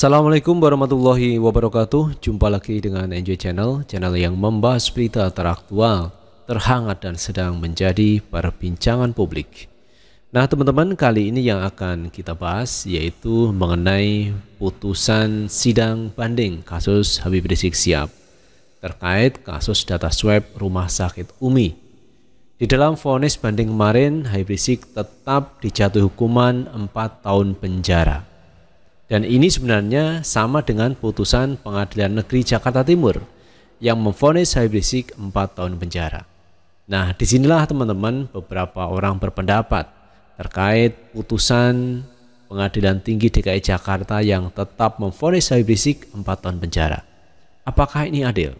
Assalamualaikum warahmatullahi wabarakatuh Jumpa lagi dengan NJ Channel Channel yang membahas berita teraktual Terhangat dan sedang menjadi perbincangan publik Nah teman-teman kali ini yang akan kita bahas Yaitu mengenai putusan sidang banding kasus Habib Rizik Siap Terkait kasus data swab rumah sakit UMI Di dalam vonis banding kemarin Habib Rizik tetap dijatuhi hukuman 4 tahun penjara dan ini sebenarnya sama dengan putusan Pengadilan Negeri Jakarta Timur yang memfonis Habib Rizik 4 tahun penjara. Nah, disinilah teman-teman beberapa orang berpendapat terkait putusan Pengadilan Tinggi DKI Jakarta yang tetap memfonis Habib Rizik 4 tahun penjara. Apakah ini adil?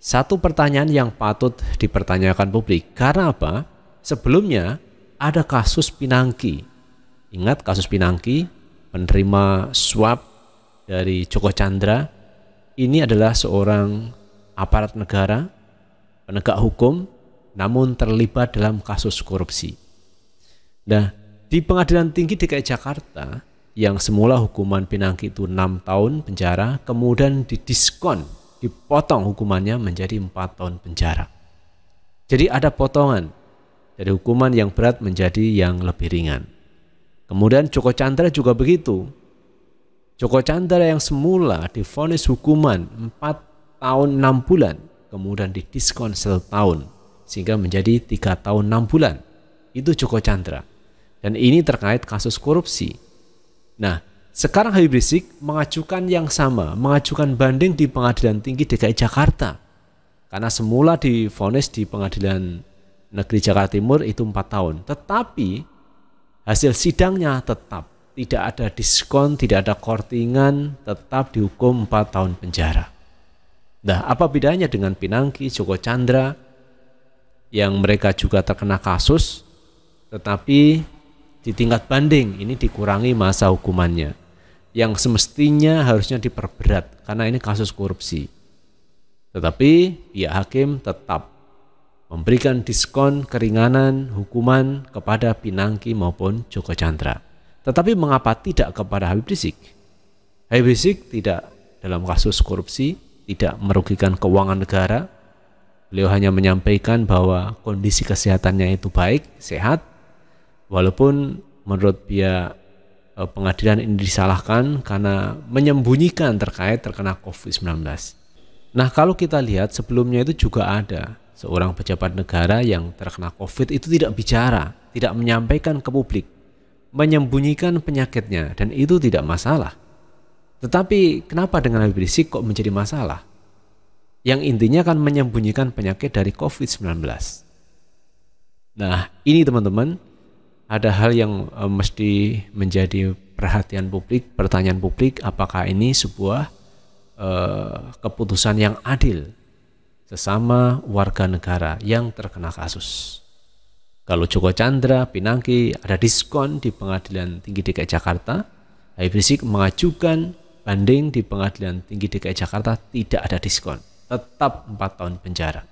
Satu pertanyaan yang patut dipertanyakan publik. Karena apa? Sebelumnya ada kasus Pinangki. Ingat kasus Pinangki penerima suap dari Joko Chandra ini adalah seorang aparat negara, penegak hukum, namun terlibat dalam kasus korupsi. Nah, di Pengadilan Tinggi DKI Jakarta yang semula hukuman pinangki itu 6 tahun penjara, kemudian didiskon, dipotong hukumannya menjadi 4 tahun penjara. Jadi ada potongan dari hukuman yang berat menjadi yang lebih ringan. Kemudian Joko Chandra juga begitu. Joko Chandra yang semula difonis hukuman 4 tahun 6 bulan, kemudian didiskon setahun sehingga menjadi 3 tahun 6 bulan. Itu Joko Chandra. Dan ini terkait kasus korupsi. Nah, sekarang Habib Rizik mengajukan yang sama, mengajukan banding di Pengadilan Tinggi DKI Jakarta. Karena semula difonis di Pengadilan Negeri Jakarta Timur itu 4 tahun. Tetapi hasil sidangnya tetap tidak ada diskon, tidak ada kortingan, tetap dihukum 4 tahun penjara. Nah, apa bedanya dengan Pinangki, Joko Chandra yang mereka juga terkena kasus tetapi di tingkat banding ini dikurangi masa hukumannya yang semestinya harusnya diperberat karena ini kasus korupsi. Tetapi pihak ya hakim tetap memberikan diskon keringanan hukuman kepada Pinangki maupun Joko Chandra. Tetapi mengapa tidak kepada Habib Rizik? Habib Rizik tidak dalam kasus korupsi, tidak merugikan keuangan negara. Beliau hanya menyampaikan bahwa kondisi kesehatannya itu baik, sehat. Walaupun menurut dia e, pengadilan ini disalahkan karena menyembunyikan terkait terkena COVID-19. Nah kalau kita lihat sebelumnya itu juga ada seorang pejabat negara yang terkena COVID itu tidak bicara, tidak menyampaikan ke publik, menyembunyikan penyakitnya, dan itu tidak masalah. Tetapi kenapa dengan Habib Rizik kok menjadi masalah? Yang intinya kan menyembunyikan penyakit dari COVID-19. Nah, ini teman-teman, ada hal yang eh, mesti menjadi perhatian publik, pertanyaan publik, apakah ini sebuah eh, keputusan yang adil sesama warga negara yang terkena kasus. Kalau Joko Chandra, Pinangki ada diskon di Pengadilan Tinggi DKI Jakarta, Habib Rizik mengajukan banding di Pengadilan Tinggi DKI Jakarta tidak ada diskon, tetap 4 tahun penjara.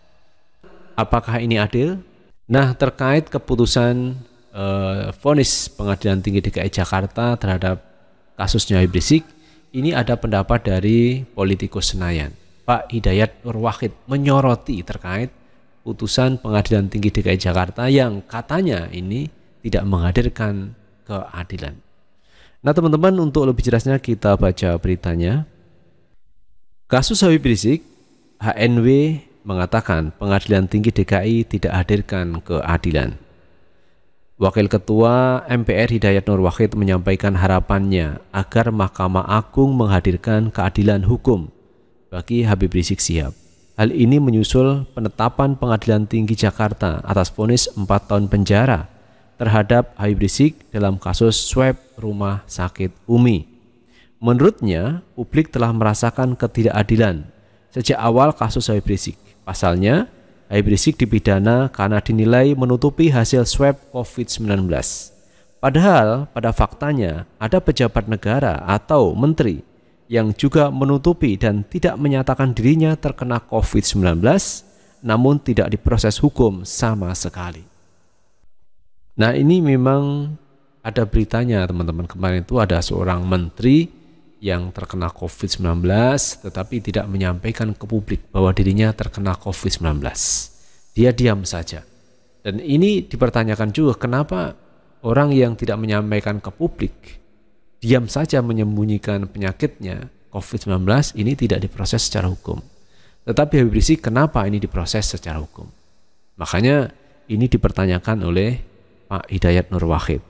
Apakah ini adil? Nah, terkait keputusan eh, vonis eh, Pengadilan Tinggi DKI Jakarta terhadap kasusnya Habib Rizik, ini ada pendapat dari politikus Senayan. Pak Hidayat Nurwahid menyoroti terkait putusan Pengadilan Tinggi DKI Jakarta yang katanya ini tidak menghadirkan keadilan. Nah teman-teman untuk lebih jelasnya kita baca beritanya. Kasus Habib Rizik, HNW mengatakan Pengadilan Tinggi DKI tidak hadirkan keadilan. Wakil Ketua MPR Hidayat Nur Wahid menyampaikan harapannya agar Mahkamah Agung menghadirkan keadilan hukum bagi Habib Rizik Sihab. Hal ini menyusul penetapan Pengadilan Tinggi Jakarta atas vonis 4 tahun penjara terhadap Habib Rizik dalam kasus swab rumah sakit Umi. Menurutnya, publik telah merasakan ketidakadilan sejak awal kasus Habib Rizik. Pasalnya, Habib Rizik dipidana karena dinilai menutupi hasil swab COVID-19. Padahal, pada faktanya, ada pejabat negara atau menteri yang juga menutupi dan tidak menyatakan dirinya terkena COVID-19 namun tidak diproses hukum sama sekali. Nah ini memang ada beritanya teman-teman kemarin itu ada seorang menteri yang terkena COVID-19 tetapi tidak menyampaikan ke publik bahwa dirinya terkena COVID-19. Dia diam saja. Dan ini dipertanyakan juga kenapa orang yang tidak menyampaikan ke publik diam saja menyembunyikan penyakitnya COVID-19 ini tidak diproses secara hukum. Tetapi Habib Rizik kenapa ini diproses secara hukum? Makanya ini dipertanyakan oleh Pak Hidayat Nur Wahid.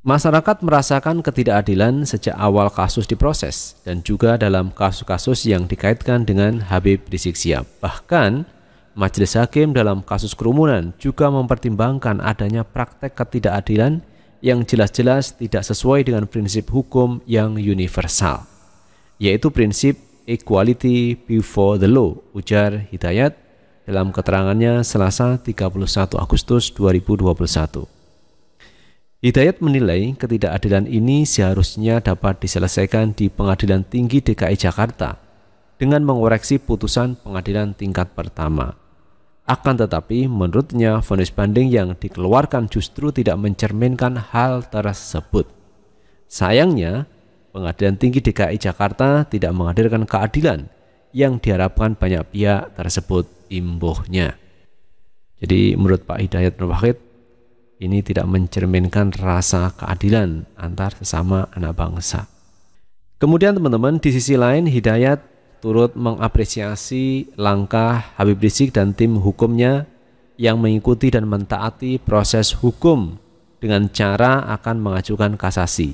Masyarakat merasakan ketidakadilan sejak awal kasus diproses dan juga dalam kasus-kasus yang dikaitkan dengan Habib Rizik Sihab. Bahkan Majelis Hakim dalam kasus kerumunan juga mempertimbangkan adanya praktek ketidakadilan yang jelas-jelas tidak sesuai dengan prinsip hukum yang universal, yaitu prinsip equality before the law, ujar Hidayat dalam keterangannya Selasa 31 Agustus 2021. Hidayat menilai ketidakadilan ini seharusnya dapat diselesaikan di Pengadilan Tinggi DKI Jakarta dengan mengoreksi putusan pengadilan tingkat pertama. Akan tetapi, menurutnya, vonis banding yang dikeluarkan justru tidak mencerminkan hal tersebut. Sayangnya, Pengadilan Tinggi DKI Jakarta tidak menghadirkan keadilan yang diharapkan banyak pihak tersebut imbuhnya. Jadi menurut Pak Hidayat Nur Wahid, ini tidak mencerminkan rasa keadilan antar sesama anak bangsa. Kemudian teman-teman, di sisi lain Hidayat turut mengapresiasi langkah Habib Rizik dan tim hukumnya yang mengikuti dan mentaati proses hukum dengan cara akan mengajukan kasasi.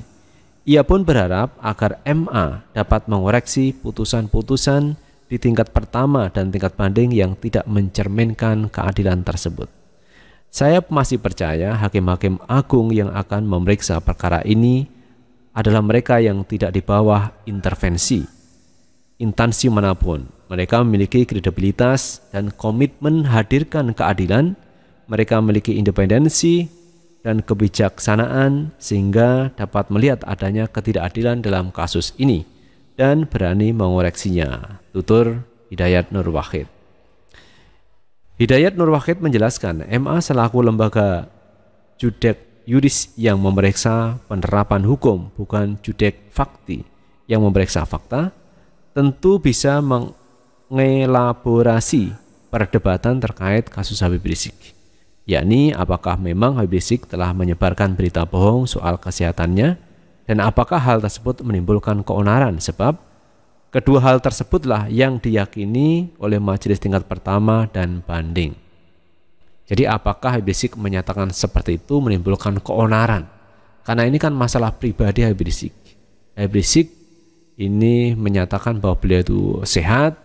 Ia pun berharap agar MA dapat mengoreksi putusan-putusan di tingkat pertama dan tingkat banding yang tidak mencerminkan keadilan tersebut. Saya masih percaya hakim-hakim agung yang akan memeriksa perkara ini adalah mereka yang tidak di bawah intervensi Intansi manapun. Mereka memiliki kredibilitas dan komitmen hadirkan keadilan. Mereka memiliki independensi dan kebijaksanaan sehingga dapat melihat adanya ketidakadilan dalam kasus ini dan berani mengoreksinya. Tutur Hidayat Nur Wahid. Hidayat Nur Wahid menjelaskan, MA selaku lembaga judek yuris yang memeriksa penerapan hukum, bukan judek fakti yang memeriksa fakta, tentu bisa mengelaborasi perdebatan terkait kasus Habib Rizik, yakni apakah memang Habib Rizik telah menyebarkan berita bohong soal kesehatannya dan apakah hal tersebut menimbulkan keonaran sebab kedua hal tersebutlah yang diyakini oleh majelis tingkat pertama dan banding. Jadi apakah Habib Rizik menyatakan seperti itu menimbulkan keonaran? Karena ini kan masalah pribadi Habib Rizik. Habib Rizik ini menyatakan bahwa beliau itu sehat,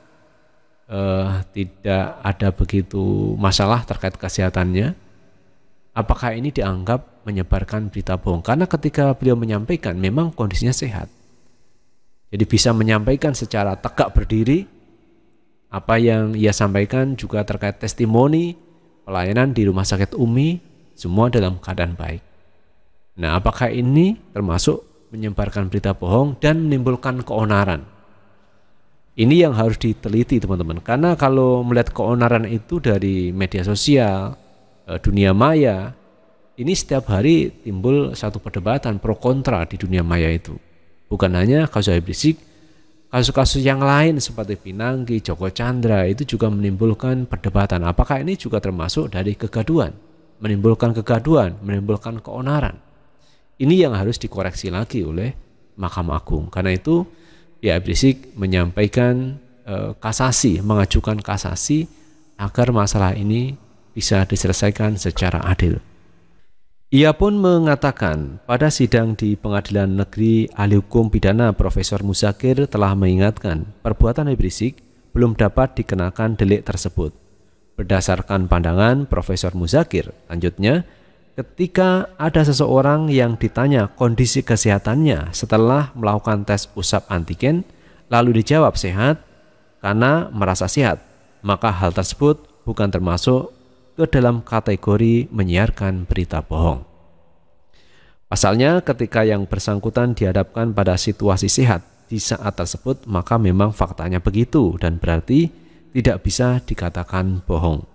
eh, tidak ada begitu masalah terkait kesehatannya. Apakah ini dianggap menyebarkan berita bohong? Karena ketika beliau menyampaikan, memang kondisinya sehat. Jadi bisa menyampaikan secara tegak berdiri apa yang ia sampaikan juga terkait testimoni pelayanan di rumah sakit Umi semua dalam keadaan baik. Nah, apakah ini termasuk menyebarkan berita bohong dan menimbulkan keonaran. Ini yang harus diteliti teman-teman karena kalau melihat keonaran itu dari media sosial, eh, dunia maya, ini setiap hari timbul satu perdebatan pro kontra di dunia maya itu. Bukan hanya kasus Habib kasus-kasus yang lain seperti Pinangki, Joko Chandra itu juga menimbulkan perdebatan. Apakah ini juga termasuk dari kegaduan? Menimbulkan kegaduan, menimbulkan keonaran. Ini yang harus dikoreksi lagi oleh Mahkamah Agung. Karena itu ya Rizik menyampaikan e, kasasi, mengajukan kasasi agar masalah ini bisa diselesaikan secara adil. Ia pun mengatakan pada sidang di Pengadilan Negeri Ahli Hukum Pidana Profesor Musakir telah mengingatkan perbuatan Ibrisik belum dapat dikenakan delik tersebut. Berdasarkan pandangan Profesor Muzakir, lanjutnya, Ketika ada seseorang yang ditanya kondisi kesehatannya setelah melakukan tes usap antigen, lalu dijawab sehat karena merasa sehat, maka hal tersebut bukan termasuk ke dalam kategori menyiarkan berita bohong. Pasalnya, ketika yang bersangkutan dihadapkan pada situasi sehat di saat tersebut, maka memang faktanya begitu dan berarti tidak bisa dikatakan bohong.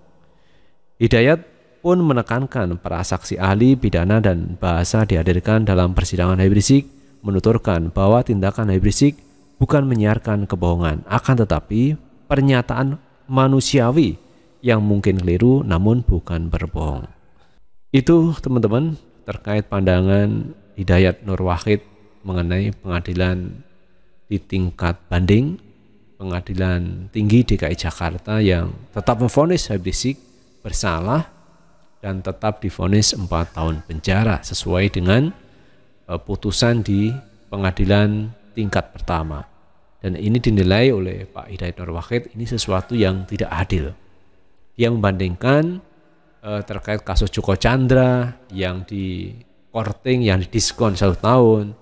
Hidayat pun menekankan para saksi ahli pidana dan bahasa dihadirkan dalam persidangan Habib menuturkan bahwa tindakan Habib bukan menyiarkan kebohongan, akan tetapi pernyataan manusiawi yang mungkin keliru namun bukan berbohong. Itu teman-teman terkait pandangan Hidayat Nur Wahid mengenai pengadilan di tingkat banding pengadilan tinggi DKI Jakarta yang tetap memfonis Habib Rizik bersalah dan tetap difonis 4 tahun penjara sesuai dengan e, putusan di pengadilan tingkat pertama. Dan ini dinilai oleh Pak Hidayat Nur Wahid ini sesuatu yang tidak adil. Dia membandingkan eh, terkait kasus Joko Chandra yang di korting yang didiskon satu tahun,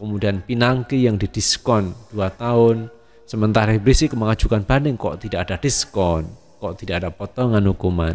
kemudian Pinangki yang didiskon dua tahun, sementara Habib Rizik mengajukan banding kok tidak ada diskon, kok tidak ada potongan hukuman.